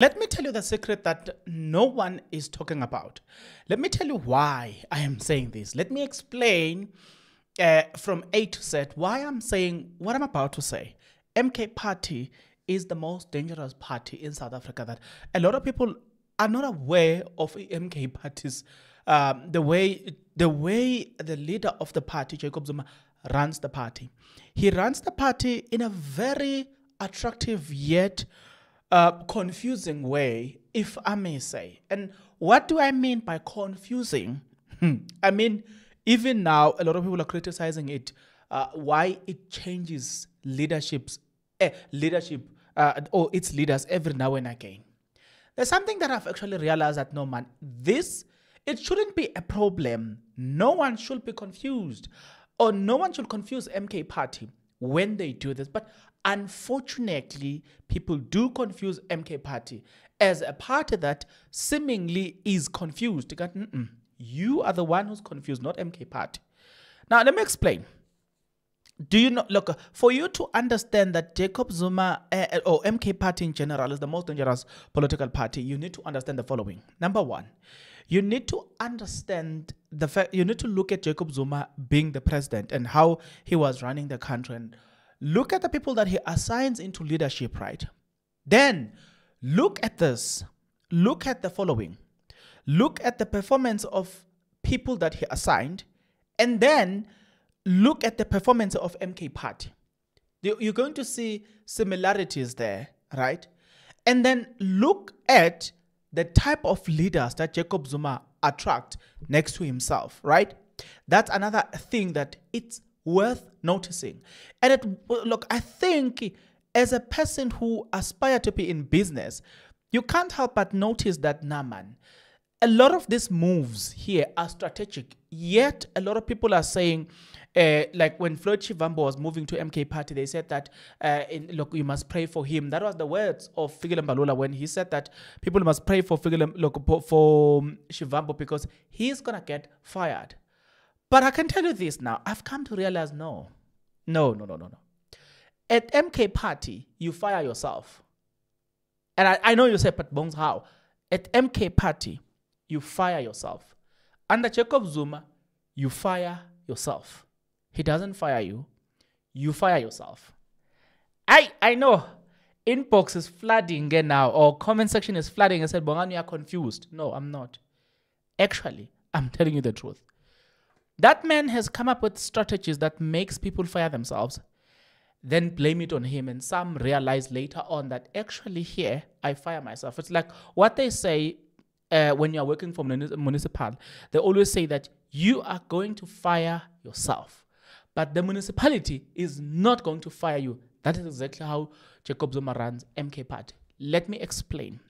Let me tell you the secret that no one is talking about. Let me tell you why I am saying this. Let me explain uh, from A to Z why I'm saying what I'm about to say. MK Party is the most dangerous party in South Africa that a lot of people are not aware of MK parties. Um, the way the way the leader of the party, Jacob Zuma, runs the party. He runs the party in a very attractive yet uh, confusing way, if I may say. And what do I mean by confusing? Hmm. I mean, even now, a lot of people are criticizing it. Uh, why it changes leaderships, eh, leadership, uh, or its leaders every now and again. There's something that I've actually realized that no man, this it shouldn't be a problem. No one should be confused, or no one should confuse MK Party when they do this. But Unfortunately, people do confuse MK Party as a party that seemingly is confused. You are the one who's confused, not MK Party. Now, let me explain. Do you know, look, for you to understand that Jacob Zuma uh, or MK Party in general is the most dangerous political party, you need to understand the following. Number one, you need to understand the fact, you need to look at Jacob Zuma being the president and how he was running the country and look at the people that he assigns into leadership, right? Then look at this. Look at the following. Look at the performance of people that he assigned, and then look at the performance of MK Party. You're going to see similarities there, right? And then look at the type of leaders that Jacob Zuma attract next to himself, right? That's another thing that it's worth noticing. And it, look, I think as a person who aspire to be in business, you can't help but notice that Naman, a lot of these moves here are strategic. Yet a lot of people are saying, uh, like when Floyd Chivambo was moving to MK Party, they said that uh, in, look, you must pray for him. That was the words of Figile Mbalula when he said that people must pray for Figile, look, for Chivambo because he's gonna get fired. But I can tell you this now. I've come to realize no, no, no, no, no, no. At MK Party, you fire yourself. And I, I know you said, but Bones, how? At MK Party, you fire yourself. Under Jacob Zuma, you fire yourself. He doesn't fire you, you fire yourself. I I know inbox is flooding again now, or comment section is flooding. I said, Bongani, you are confused. No, I'm not. Actually, I'm telling you the truth. That man has come up with strategies that makes people fire themselves, then blame it on him. And some realize later on that actually here, I fire myself. It's like what they say uh, when you're working for municipal, they always say that you are going to fire yourself, but the municipality is not going to fire you. That is exactly how Jacob Zuma runs MK Party. Let me explain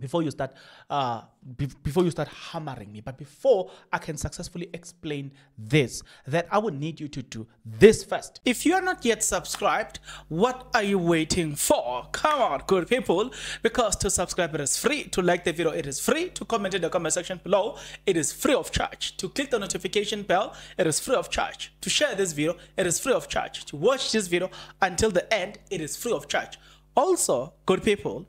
before you start uh, be before you start hammering me but before i can successfully explain this that i would need you to do this first if you are not yet subscribed what are you waiting for come on good people because to subscribe it is free to like the video it is free to comment in the comment section below it is free of charge to click the notification bell it is free of charge to share this video it is free of charge to watch this video until the end it is free of charge also good people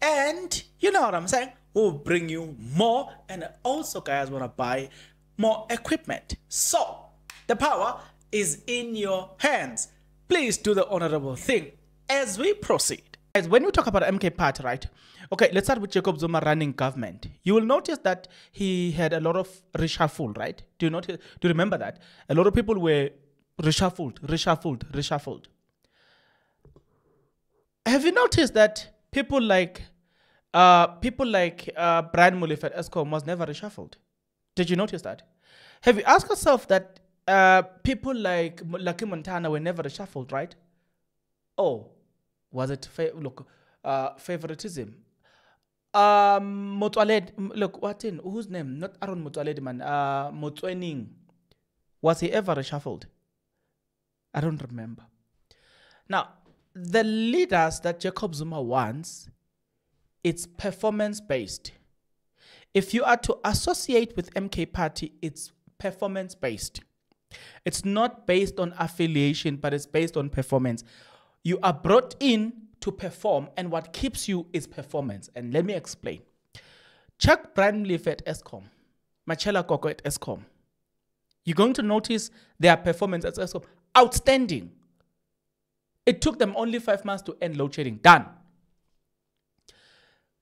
and you know what I'm saying? We'll bring you more, and also, guys, want to buy more equipment. So, the power is in your hands. Please do the honorable thing as we proceed. Guys, when we talk about MK part, right? Okay, let's start with Jacob Zuma running government. You will notice that he had a lot of reshuffle, right? Do you notice? Do you remember that? A lot of people were reshuffled, reshuffled, reshuffled. Have you noticed that people like uh, people like uh, Brian Mulliff at ESCO was never reshuffled. Did you notice that? Have you asked yourself that uh, people like Lucky Montana were never reshuffled, right? Oh, was it look uh, favoritism? Um, look what in whose name? Not Aaron Motualed man. Uh, Motwening. Was he ever reshuffled? I don't remember. Now, the leaders that Jacob Zuma wants, it's performance based. If you are to associate with MK Party, it's performance based. It's not based on affiliation, but it's based on performance. You are brought in to perform, and what keeps you is performance. And let me explain. Chuck Branleaf at ESCOM, Machela Koko at ESCOM. You're going to notice their performance at ESCOM outstanding. It took them only five months to end load shedding. Done.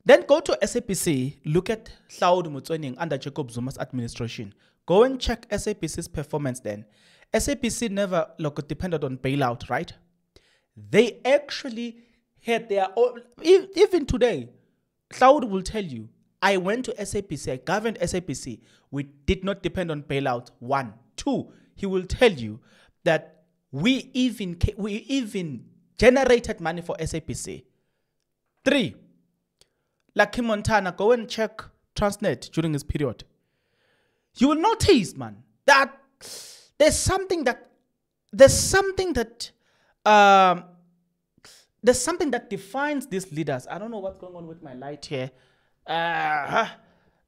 Then go to SAPC, look at Saud Mutsoning under Jacob Zuma's administration. Go and check SAPC's performance then. SAPC never like, depended on bailout, right? They actually had their own, even today, Saud will tell you, I went to SAPC, I governed SAPC. We did not depend on bailout. One. Two, he will tell you that we even, we even generated money for SAPC. Three, Lucky Montana, go and check Transnet during his period. You will notice, man, that there's something that there's something that um, there's something that defines these leaders. I don't know what's going on with my light here. Uh,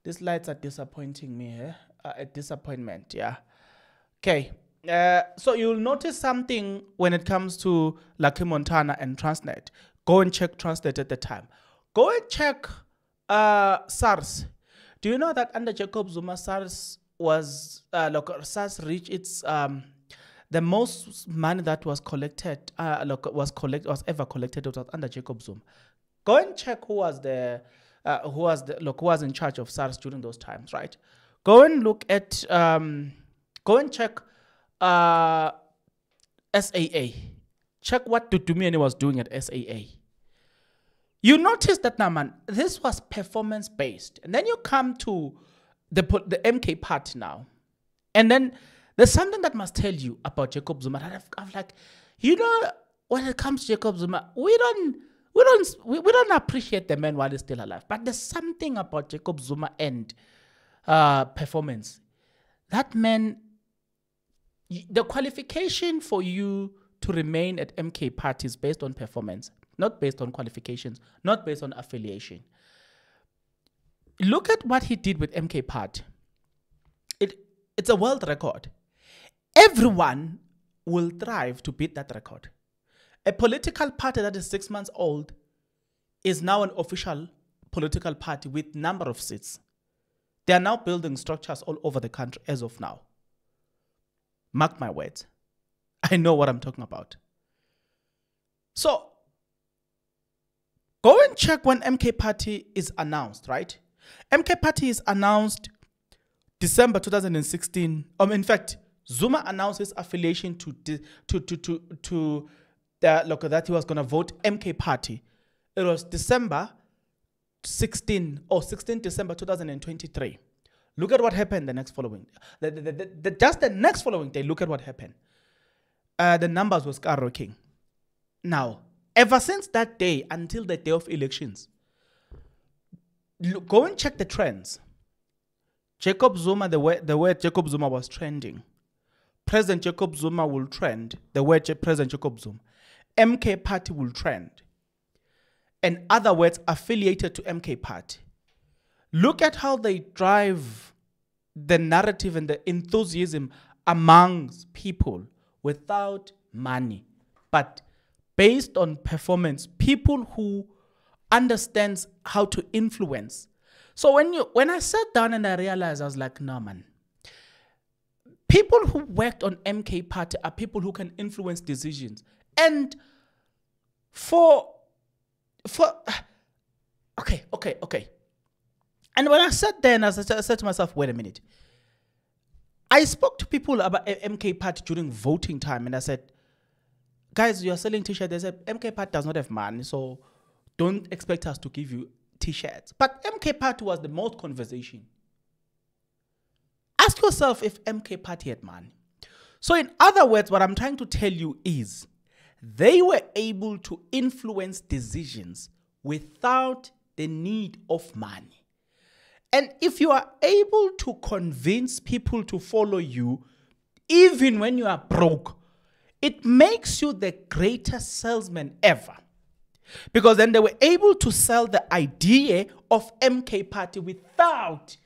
these lights are disappointing me. Eh? Uh, a disappointment, yeah. Okay. Uh, so you'll notice something when it comes to Lucky Montana and Transnet. Go and check Transnet at the time. Go and check uh, SARS. Do you know that under Jacob Zuma, SARS was uh, look, SARS reached its um, the most money that was collected uh, look, was collect was ever collected was under Jacob Zuma. Go and check who was the uh, who was the look who was in charge of SARS during those times, right? Go and look at um, go and check uh, SAA. Check what Dudumiani was doing at SAA. You notice that now, man, this was performance based. And then you come to the, the MK part now. And then there's something that must tell you about Jacob Zuma. I've, I've like, you know, when it comes to Jacob Zuma, we don't we don't we, we don't appreciate the man while he's still alive. But there's something about Jacob Zuma and uh, performance. That man the qualification for you to remain at MK party is based on performance, not based on qualifications, not based on affiliation. Look at what he did with MK Party. It, it's a world record. Everyone will thrive to beat that record. A political party that is six months old is now an official political party with number of seats. They are now building structures all over the country as of now. Mark my words. I know what I'm talking about. So go and check when MK Party is announced, right? MK Party is announced December 2016. Um, in fact, Zuma announces affiliation to to to to to the uh, look that he was going to vote MK Party. It was December 16 or 16 December 2023. Look at what happened the next following. The, the, the, the just the next following day, look at what happened. Uh, the numbers were skyrocketing. Now, ever since that day until the day of elections, look, go and check the trends. Jacob Zuma, the way, the way Jacob Zuma was trending. President Jacob Zuma will trend the way President Jacob Zuma. MK Party will trend. And other words affiliated to MK Party. Look at how they drive the narrative and the enthusiasm amongst people without money, but based on performance, people who understands how to influence. So when you when I sat down and I realized I was like, no man, people who worked on MK Party are people who can influence decisions. And for for okay, okay, okay. And when I sat there and I said to myself, wait a minute. I spoke to people about MK Party during voting time and I said, guys, you're selling t-shirts. They said, MK Party does not have money, so don't expect us to give you t-shirts. But MK Party was the most conversation. Ask yourself if MK Party had money. So in other words, what I'm trying to tell you is they were able to influence decisions without the need of money. And if you are able to convince people to follow you, even when you are broke, it makes you the greatest salesman ever. Because then they were able to sell the idea of MK Party without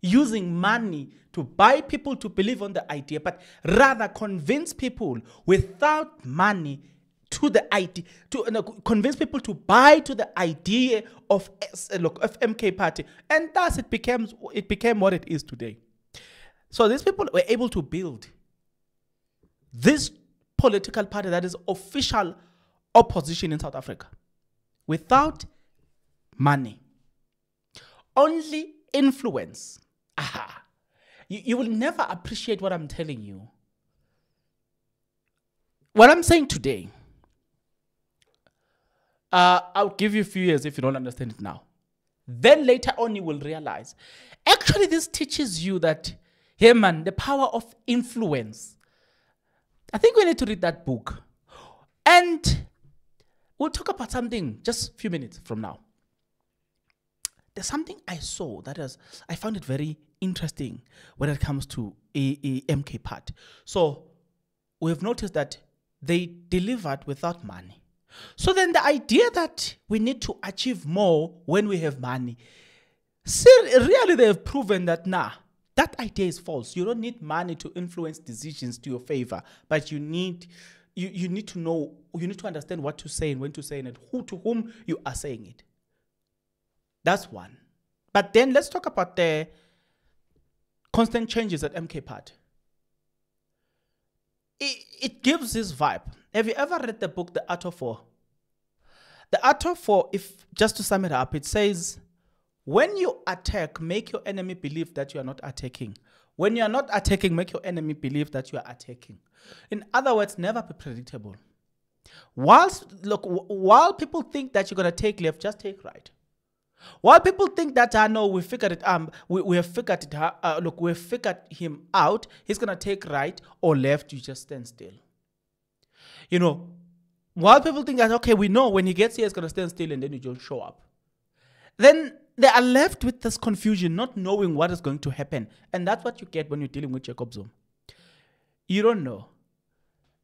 using money to buy people to believe on the idea, but rather convince people without money to the idea to uh, convince people to buy to the idea of uh, look of MK party, and thus it became it became what it is today. So these people were able to build this political party that is official opposition in South Africa without money, only influence. Aha. You, you will never appreciate what I'm telling you. What I'm saying today uh, I'll give you a few years if you don't understand it now. Then later on, you will realize. Actually, this teaches you that, hey man, the power of influence. I think we need to read that book. And we'll talk about something just a few minutes from now. There's something I saw that is, I found it very interesting when it comes to a, a MK part. So we have noticed that they delivered without money. So then the idea that we need to achieve more when we have money, see, really they have proven that nah, that idea is false. You don't need money to influence decisions to your favor, but you need you, you need to know, you need to understand what to say and when to say and who to whom you are saying it. That's one. But then let's talk about the constant changes at MK Part. It, it gives this vibe have you ever read the book The Art of War? The Art of War, if just to sum it up, it says when you attack, make your enemy believe that you are not attacking. When you are not attacking, make your enemy believe that you are attacking. In other words, never be predictable. Whilst look, while people think that you're gonna take left, just take right. While people think that I ah, know we figured it um we, we have figured it uh, look we have figured him out, he's gonna take right or left. You just stand still. You know, while people think that, okay, we know when he gets here, he's going to stand still and then he just show up. Then they are left with this confusion, not knowing what is going to happen. And that's what you get when you're dealing with Jacob Zoom. You don't know.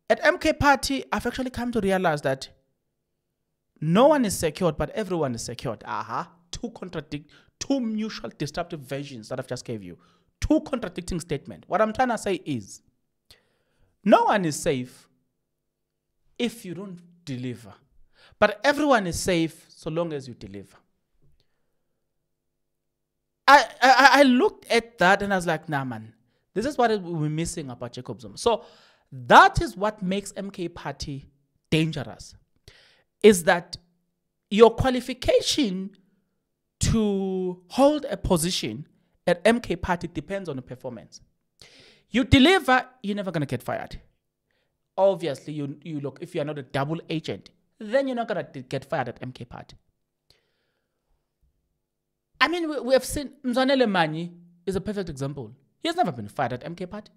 At MK Party, I've actually come to realize that no one is secured, but everyone is secured. Aha. Uh -huh. Two contradict, two mutual disruptive versions that I've just gave you. Two contradicting statements. What I'm trying to say is, no one is safe if you don't deliver. But everyone is safe so long as you deliver. I, I, I looked at that and I was like, nah, man, this is what we're missing about Zuma. So that is what makes MK Party dangerous, is that your qualification to hold a position at MK Party depends on the performance. You deliver, you're never going to get fired obviously you, you look, if you are not a double agent, then you're not going to get fired at MK Party. I mean, we, we have seen Mzanele Mani is a perfect example. He has never been fired at MK Party.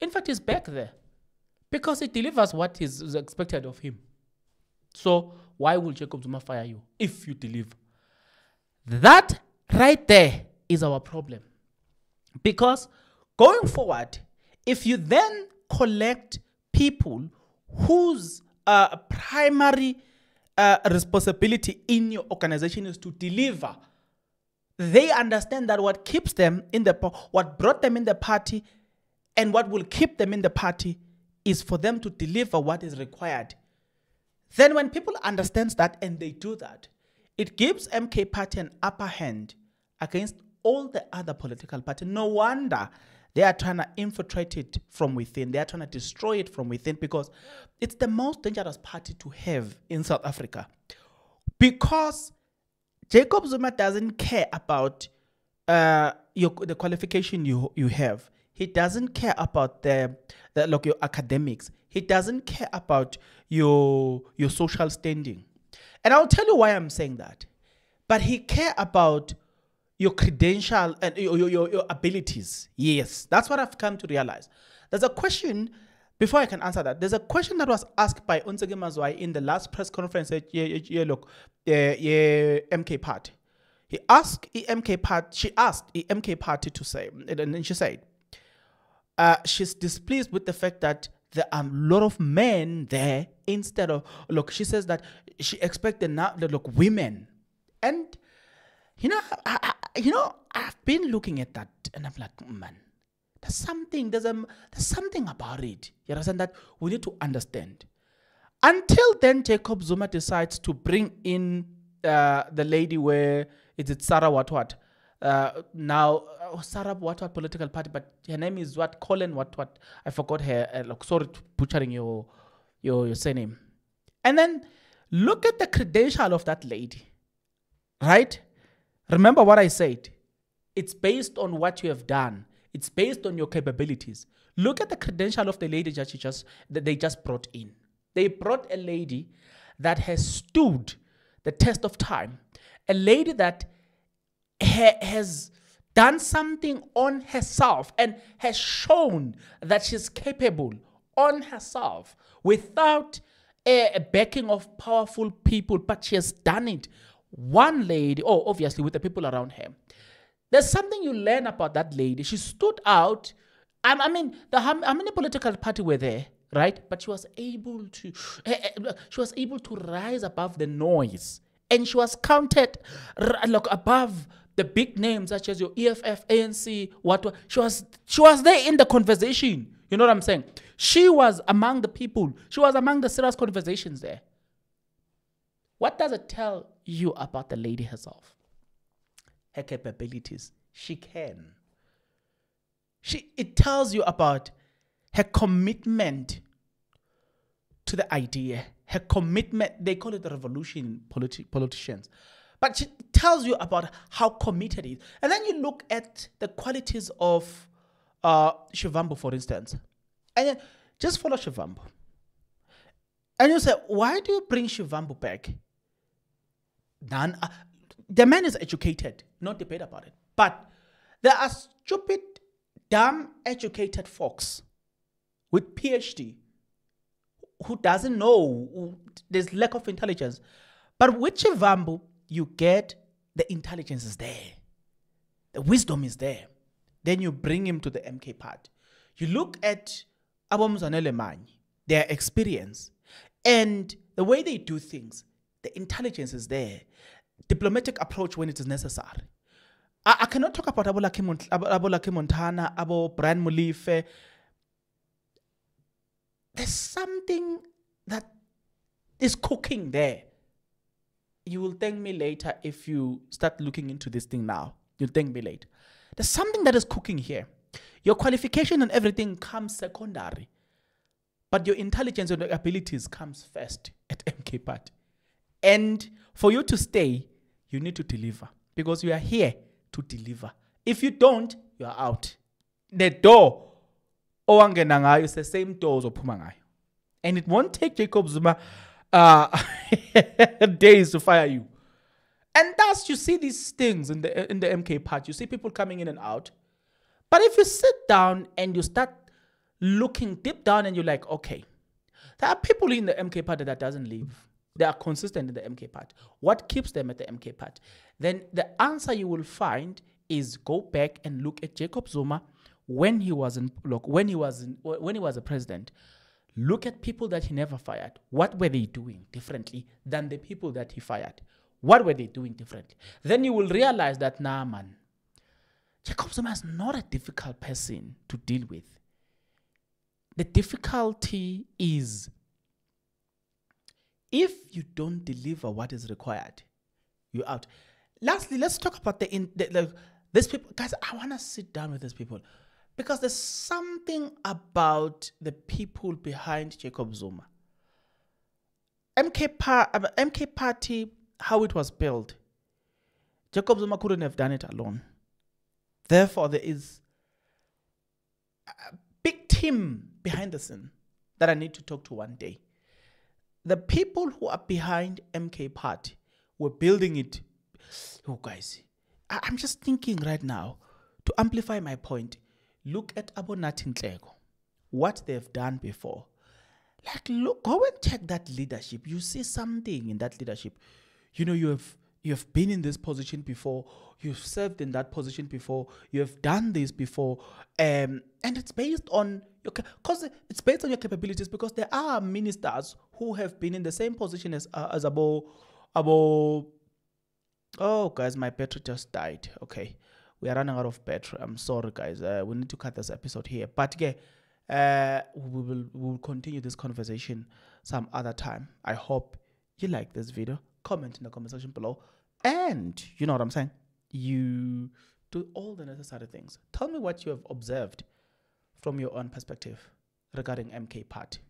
In fact, he's back there because he delivers what is, expected of him. So why will Jacob Zuma fire you if you deliver? That right there is our problem. Because going forward, if you then collect people whose uh, primary uh, responsibility in your organization is to deliver, they understand that what keeps them in the what brought them in the party and what will keep them in the party is for them to deliver what is required. Then when people understand that and they do that, it gives MK party an upper hand against all the other political parties. No wonder they are trying to infiltrate it from within. They are trying to destroy it from within because it's the most dangerous party to have in South Africa. Because Jacob Zuma doesn't care about uh, your, the qualification you, you have. He doesn't care about the, the like your academics. He doesn't care about your your social standing. And I'll tell you why I'm saying that. But he care about your credential and your, your, your abilities. Yes, that's what I've come to realize. There's a question, before I can answer that, there's a question that was asked by Onsege Mazwai in the last press conference at look, the MK Party. He asked EMK Party, she asked EMK Party to say, and, then she said, uh, she's displeased with the fact that there are a lot of men there instead of look she says that she expected now look women and you know I, you know, I've been looking at that and I'm like, man, there's something, there's, a, there's something about it. You understand that? We need to understand. Until then, Jacob Zuma decides to bring in uh, the lady where, is it Sarah what what? Uh, now, uh, oh, Sarah what what political party, but her name is what? Colin what what? I forgot her. Uh, look, sorry butchering your, your, your surname. And then look at the credential of that lady, right? Remember what I said. It's based on what you have done. It's based on your capabilities. Look at the credential of the lady that, just, that they just brought in. They brought a lady that has stood the test of time, a lady that ha has done something on herself and has shown that she's capable on herself without a backing of powerful people, but she has done it one lady, oh, obviously with the people around her, there's something you learn about that lady. She stood out. And I mean, the, how, how many political party were there? right but she was able to eh, eh, she was able to rise above the noise and she was counted like above the big names such as your EFF ANC what she was she was there in the conversation you know what i'm saying she was among the people she was among the serious conversations there what does it tell you about the lady herself, her capabilities. She can. She, it tells you about her commitment to the idea, her commitment. They call it the revolution politi- politicians. But she tells you about how committed is. And then you look at the qualities of uh, Shivambo, for instance. And then just follow Shivambo. And you say, why do you bring Shivambo back? than uh, the man is educated, not debate about it. But there are stupid, dumb, educated folks with PhD who doesn't know who, there's lack of intelligence. But with Chivambu, you get the intelligence is there, the wisdom is there. Then you bring him to the MK part. You look at Abomzanele Manyi, their experience, and the way they do things the intelligence is there. Diplomatic approach when it is necessary. I, I cannot talk about Abolaki Montana, Abo Brian Mulife. There's something that is cooking there. You will thank me later if you start looking into this thing now. You'll thank me later. There's something that is cooking here. Your qualification and everything comes secondary, but your intelligence and your abilities comes first at MK Party. And for you to stay, you need to deliver because you are here to deliver. If you don't, you are out. The door owangena ngayo is the same door of pumanga. And it won't take Jacob Zuma uh, days to fire you. And thus you see these things in the in the MK part. You see people coming in and out. But if you sit down and you start looking deep down and you're like, okay, there are people in the MK party that doesn't leave. They are consistent in the MK part. What keeps them at the MK part? Then the answer you will find is go back and look at Jacob Zuma when he was in look when he was in, when he was a president. Look at people that he never fired. What were they doing differently than the people that he fired? What were they doing differently? Then you will realize that nah man, Jacob Zuma is not a difficult person to deal with. The difficulty is if you don't deliver what is required, you're out. Lastly, let's talk about the, in, the, the these people. Guys, I want to sit down with these people because there's something about the people behind Jacob Zuma. MK, pa- uh, MK Party, how it was built, Jacob Zuma couldn't have done it alone. Therefore, there is a big team behind the scene that I need to talk to one day the people who are behind MK Party were building it. Oh, guys, I- am just thinking right now to amplify my point. Look at Abonatin Tlego, what they've done before. Like, look, go and check that leadership. You see something in that leadership. You know, you have you have been in this position before. You've served in that position before. You have done this before, um, and it's based on because it's based on your capabilities because there are ministers who have been in the same position as uh, as abo abo oh guys my battery just died okay we are running out of battery i'm sorry guys uh, we need to cut this episode here but yeah uh, we will we will continue this conversation some other time i hope you like this video comment in the comment section below and you know what i'm saying you do all the necessary things tell me what you have observed from your own perspective regarding MK Party?